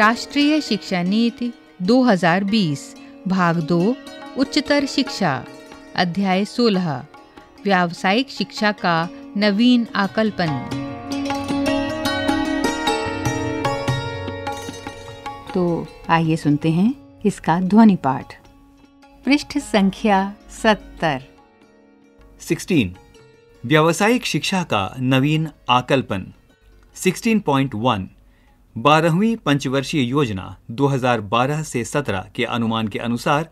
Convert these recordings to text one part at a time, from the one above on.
राष्ट्रीय शिक्षा नीति 2020 भाग दो उच्चतर शिक्षा अध्याय 16 व्यावसायिक शिक्षा का नवीन आकल्पन तो आइए सुनते हैं इसका ध्वनि पाठ पृष्ठ संख्या 70 16 व्यावसायिक शिक्षा का नवीन आकल्पन 16.1 बारहवीं पंचवर्षीय योजना 2012 से 17 के अनुमान के अनुसार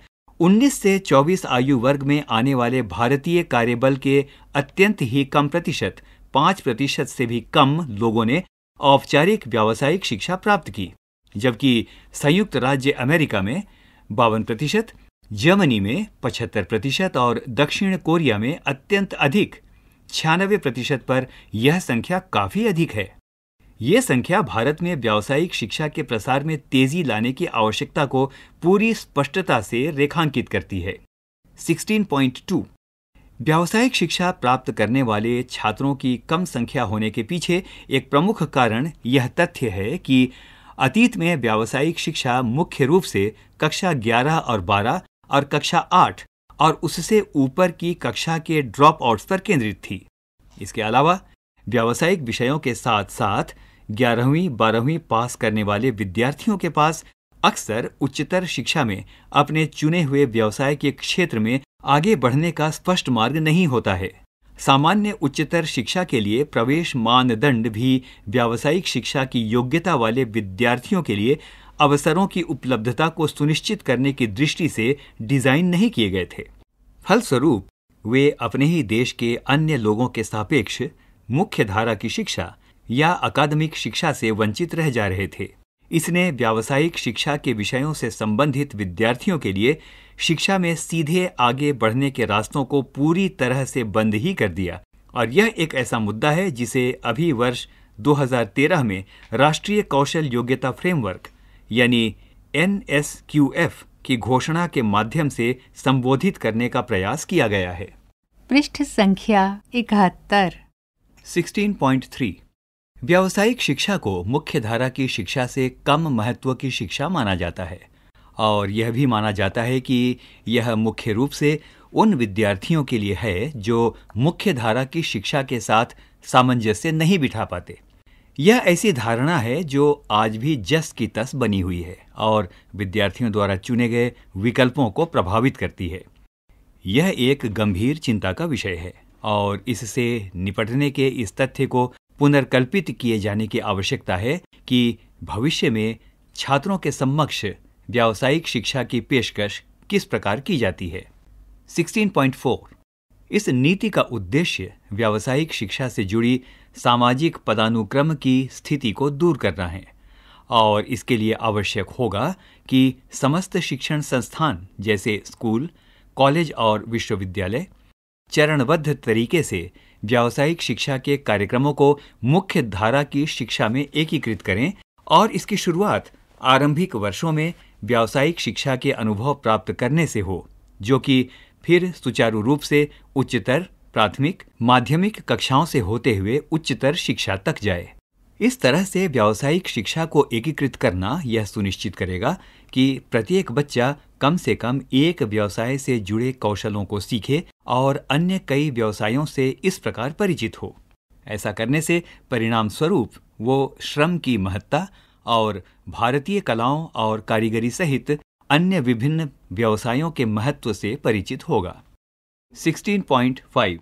19 से 24 आयु वर्ग में आने वाले भारतीय कार्यबल के अत्यंत ही कम प्रतिशत पांच प्रतिशत से भी कम लोगों ने औपचारिक व्यावसायिक शिक्षा प्राप्त की जबकि संयुक्त राज्य अमेरिका में बावन प्रतिशत जर्मनी में पचहत्तर प्रतिशत और दक्षिण कोरिया में अत्यंत अधिक छियानबे प्रतिशत पर यह संख्या काफी अधिक है ये संख्या भारत में व्यावसायिक शिक्षा के प्रसार में तेजी लाने की आवश्यकता को पूरी स्पष्टता से रेखांकित करती है 16.2 व्यावसायिक शिक्षा प्राप्त करने वाले छात्रों की कम संख्या होने के पीछे एक प्रमुख कारण यह तथ्य है कि अतीत में व्यावसायिक शिक्षा मुख्य रूप से कक्षा 11 और 12 और कक्षा 8 और उससे ऊपर की कक्षा के ड्रॉप आउट्स पर केंद्रित थी इसके अलावा व्यावसायिक विषयों के साथ साथ ग्यारहवीं बारहवीं पास करने वाले विद्यार्थियों के पास अक्सर उच्चतर शिक्षा में अपने चुने हुए व्यवसाय के क्षेत्र में आगे बढ़ने का स्पष्ट मार्ग नहीं होता है सामान्य उच्चतर शिक्षा के लिए प्रवेश मानदंड भी व्यावसायिक शिक्षा की योग्यता वाले विद्यार्थियों के लिए अवसरों की उपलब्धता को सुनिश्चित करने की दृष्टि से डिजाइन नहीं किए गए थे फलस्वरूप वे अपने ही देश के अन्य लोगों के सापेक्ष मुख्य धारा की शिक्षा या अकादमिक शिक्षा से वंचित रह जा रहे थे इसने व्यावसायिक शिक्षा के विषयों से संबंधित विद्यार्थियों के लिए शिक्षा में सीधे आगे बढ़ने के रास्तों को पूरी तरह से बंद ही कर दिया और यह एक ऐसा मुद्दा है जिसे अभी वर्ष 2013 में राष्ट्रीय कौशल योग्यता फ्रेमवर्क यानी एन की घोषणा के माध्यम से संबोधित करने का प्रयास किया गया है पृष्ठ संख्या इकहत्तर थ्री व्यावसायिक शिक्षा को मुख्य धारा की शिक्षा से कम महत्व की शिक्षा माना जाता है और यह भी माना जाता है कि यह मुख्य रूप से उन विद्यार्थियों के लिए है जो मुख्य धारा की शिक्षा के साथ सामंजस्य नहीं बिठा पाते यह ऐसी धारणा है जो आज भी जस की तस बनी हुई है और विद्यार्थियों द्वारा चुने गए विकल्पों को प्रभावित करती है यह एक गंभीर चिंता का विषय है और इससे निपटने के इस तथ्य को पुनर्कल्पित किए जाने की आवश्यकता है कि भविष्य में छात्रों के समक्ष व्यावसायिक शिक्षा की पेशकश किस प्रकार की जाती है 16.4 इस नीति का उद्देश्य व्यावसायिक शिक्षा से जुड़ी सामाजिक पदानुक्रम की स्थिति को दूर करना है और इसके लिए आवश्यक होगा कि समस्त शिक्षण संस्थान जैसे स्कूल कॉलेज और विश्वविद्यालय चरणबद्ध तरीके से व्यावसायिक शिक्षा के कार्यक्रमों को मुख्य धारा की शिक्षा में एकीकृत करें और इसकी शुरुआत आरंभिक वर्षों में व्यावसायिक शिक्षा के अनुभव प्राप्त करने से हो जो कि फिर सुचारू रूप से उच्चतर प्राथमिक माध्यमिक कक्षाओं से होते हुए उच्चतर शिक्षा तक जाए इस तरह से व्यावसायिक शिक्षा को एकीकृत करना यह सुनिश्चित करेगा कि प्रत्येक बच्चा कम से कम एक व्यवसाय से जुड़े कौशलों को सीखे और अन्य कई व्यवसायों से इस प्रकार परिचित हो ऐसा करने से परिणाम स्वरूप वो श्रम की महत्ता और भारतीय कलाओं और कारीगरी सहित अन्य विभिन्न व्यवसायों के महत्व से परिचित होगा 16.5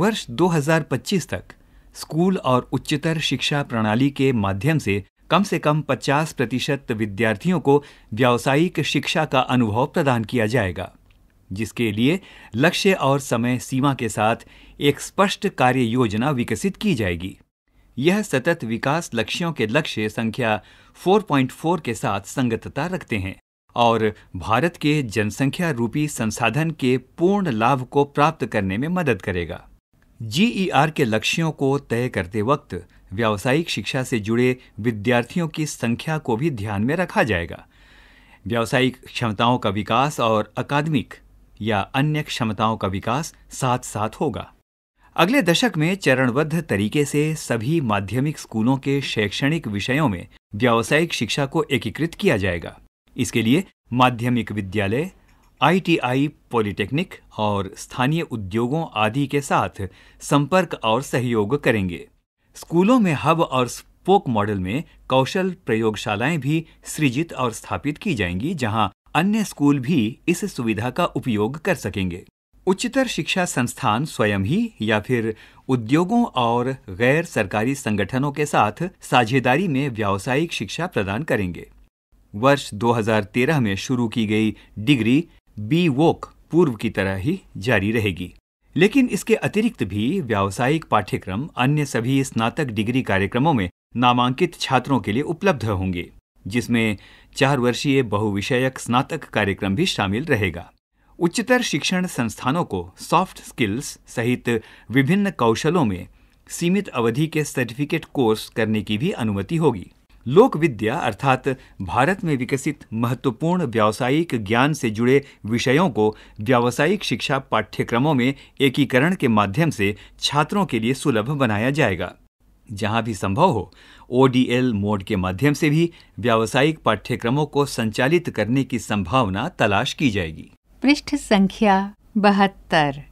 वर्ष 2025 तक स्कूल और उच्चतर शिक्षा प्रणाली के माध्यम से कम से कम 50 प्रतिशत विद्यार्थियों को व्यावसायिक शिक्षा का अनुभव प्रदान किया जाएगा जिसके लिए लक्ष्य और समय सीमा के साथ एक स्पष्ट कार्य योजना विकसित की जाएगी यह सतत विकास लक्ष्यों के लक्ष्य संख्या 4.4 के साथ संगतता रखते हैं और भारत के जनसंख्या रूपी संसाधन के पूर्ण लाभ को प्राप्त करने में मदद करेगा जीईआर के लक्ष्यों को तय करते वक्त व्यावसायिक शिक्षा से जुड़े विद्यार्थियों की संख्या को भी ध्यान में रखा जाएगा व्यावसायिक क्षमताओं का विकास और अकादमिक या अन्य क्षमताओं का विकास साथ साथ होगा अगले दशक में चरणबद्ध तरीके से सभी माध्यमिक स्कूलों के शैक्षणिक विषयों में व्यावसायिक शिक्षा को एकीकृत किया जाएगा इसके लिए माध्यमिक विद्यालय आईटीआई पॉलिटेक्निक और स्थानीय उद्योगों आदि के साथ संपर्क और सहयोग करेंगे स्कूलों में हब और स्पोक मॉडल में कौशल प्रयोगशालाएं भी सृजित और स्थापित की जाएंगी जहां अन्य स्कूल भी इस सुविधा का उपयोग कर सकेंगे उच्चतर शिक्षा संस्थान स्वयं ही या फिर उद्योगों और गैर सरकारी संगठनों के साथ साझेदारी में व्यावसायिक शिक्षा प्रदान करेंगे वर्ष 2013 में शुरू की गई डिग्री बी वोक पूर्व की तरह ही जारी रहेगी लेकिन इसके अतिरिक्त भी व्यावसायिक पाठ्यक्रम अन्य सभी स्नातक डिग्री कार्यक्रमों में नामांकित छात्रों के लिए उपलब्ध होंगे जिसमें चार वर्षीय बहुविषयक स्नातक कार्यक्रम भी शामिल रहेगा उच्चतर शिक्षण संस्थानों को सॉफ्ट स्किल्स सहित विभिन्न कौशलों में सीमित अवधि के सर्टिफिकेट कोर्स करने की भी अनुमति होगी लोक विद्या अर्थात भारत में विकसित महत्वपूर्ण व्यावसायिक ज्ञान से जुड़े विषयों को व्यावसायिक शिक्षा पाठ्यक्रमों में एकीकरण के माध्यम से छात्रों के लिए सुलभ बनाया जाएगा जहां भी संभव हो ओडीएल मोड के माध्यम से भी व्यावसायिक पाठ्यक्रमों को संचालित करने की संभावना तलाश की जाएगी पृष्ठ संख्या बहत्तर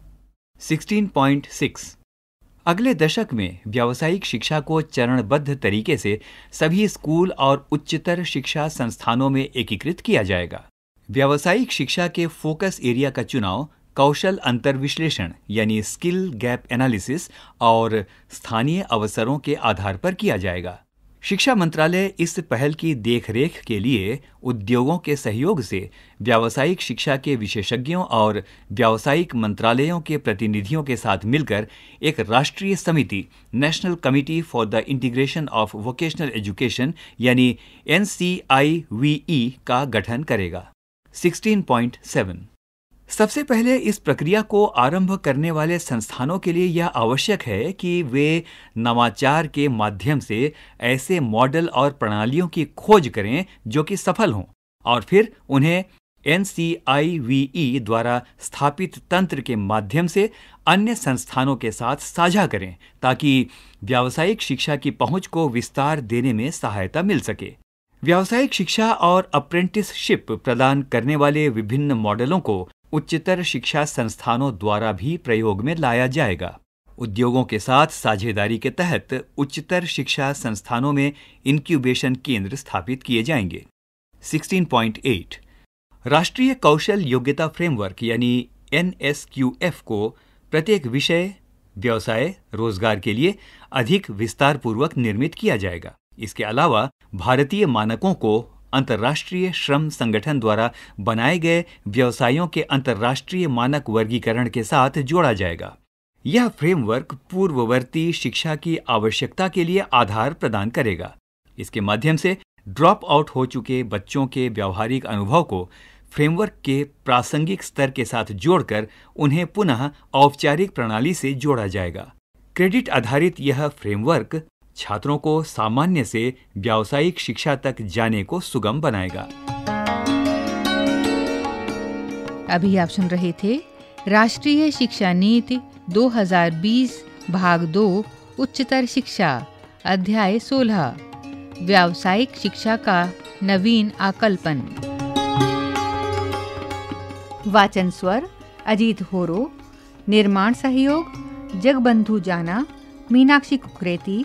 सिक्स अगले दशक में व्यावसायिक शिक्षा को चरणबद्ध तरीके से सभी स्कूल और उच्चतर शिक्षा संस्थानों में एकीकृत किया जाएगा व्यावसायिक शिक्षा के फोकस एरिया का चुनाव कौशल अंतर विश्लेषण यानी स्किल गैप एनालिसिस और स्थानीय अवसरों के आधार पर किया जाएगा शिक्षा मंत्रालय इस पहल की देखरेख के लिए उद्योगों के सहयोग से व्यावसायिक शिक्षा के विशेषज्ञों और व्यावसायिक मंत्रालयों के प्रतिनिधियों के साथ मिलकर एक राष्ट्रीय समिति national committee for the integration of vocational education यानी एन e, का गठन करेगा 16.7 सबसे पहले इस प्रक्रिया को आरंभ करने वाले संस्थानों के लिए यह आवश्यक है कि वे नवाचार के माध्यम से ऐसे मॉडल और प्रणालियों की खोज करें जो कि सफल हों और फिर उन्हें एन द्वारा स्थापित तंत्र के माध्यम से अन्य संस्थानों के साथ साझा करें ताकि व्यावसायिक शिक्षा की पहुंच को विस्तार देने में सहायता मिल सके व्यावसायिक शिक्षा और अप्रेंटिसशिप प्रदान करने वाले विभिन्न मॉडलों को उच्चतर शिक्षा संस्थानों द्वारा भी प्रयोग में लाया जाएगा उद्योगों के साथ साझेदारी के तहत उच्चतर शिक्षा संस्थानों में इंक्यूबेशन केंद्र स्थापित किए जाएंगे 16.8 राष्ट्रीय कौशल योग्यता फ्रेमवर्क यानी एन को प्रत्येक विषय व्यवसाय रोजगार के लिए अधिक विस्तार पूर्वक निर्मित किया जाएगा इसके अलावा भारतीय मानकों को अंतर्राष्ट्रीय श्रम संगठन द्वारा बनाए गए व्यवसायों के अंतर्राष्ट्रीय मानक वर्गीकरण के साथ जोड़ा जाएगा यह फ्रेमवर्क पूर्ववर्ती शिक्षा की आवश्यकता के लिए आधार प्रदान करेगा इसके माध्यम से ड्रॉप आउट हो चुके बच्चों के व्यावहारिक अनुभव को फ्रेमवर्क के प्रासंगिक स्तर के साथ जोड़कर उन्हें पुनः औपचारिक प्रणाली से जोड़ा जाएगा क्रेडिट आधारित यह फ्रेमवर्क छात्रों को सामान्य से व्यावसायिक शिक्षा तक जाने को सुगम बनाएगा अभी आप सुन रहे थे राष्ट्रीय शिक्षा नीति 2020 भाग 2 उच्चतर शिक्षा अध्याय 16 व्यावसायिक शिक्षा का नवीन आकल्पन वाचन स्वर अजीत होरो निर्माण सहयोग जगबंधु जाना मीनाक्षी कुकरेती